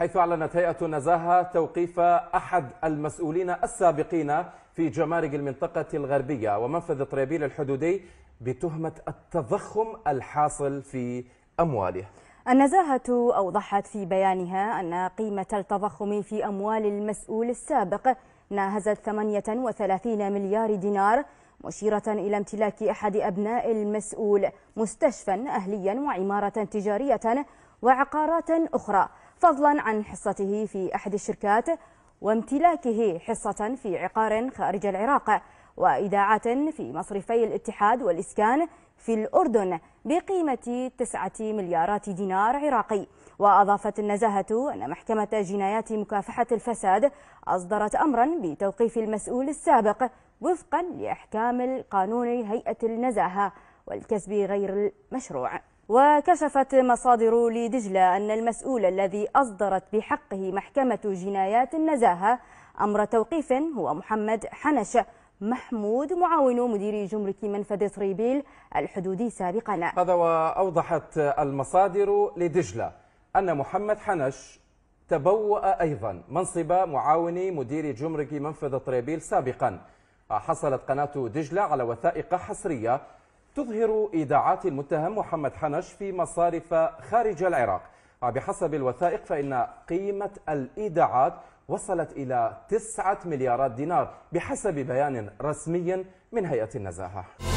حيث أعلنت هيئة النزاهة توقيف أحد المسؤولين السابقين في جمارك المنطقة الغربية ومنفذ طريبيل الحدودي بتهمة التضخم الحاصل في أمواله النزاهة أوضحت في بيانها أن قيمة التضخم في أموال المسؤول السابق ناهزت 38 مليار دينار مشيرة إلى امتلاك أحد أبناء المسؤول مستشفى أهليا وعمارة تجارية وعقارات أخرى فضلا عن حصته في أحد الشركات وامتلاكه حصة في عقار خارج العراق وإيداعات في مصرفي الاتحاد والإسكان في الأردن بقيمة 9 مليارات دينار عراقي وأضافت النزاهة أن محكمة جنايات مكافحة الفساد أصدرت أمرا بتوقيف المسؤول السابق وفقا لأحكام القانون هيئة النزاهة والكسب غير المشروع وكشفت مصادر لدجلة أن المسؤول الذي أصدرت بحقه محكمة جنايات النزاهة أمر توقيف هو محمد حنش محمود معاون مدير جمرك منفذ صريبيل الحدودي سابقا هذا وأوضحت المصادر لدجلة أن محمد حنش تبوأ أيضا منصب معاون مدير جمرك منفذ طريبيل سابقا حصلت قناة دجلة على وثائق حصرية تظهر إيداعات المتهم محمد حنش في مصارف خارج العراق وبحسب الوثائق فإن قيمة الإيداعات وصلت إلى 9 مليارات دينار بحسب بيان رسمي من هيئة النزاهة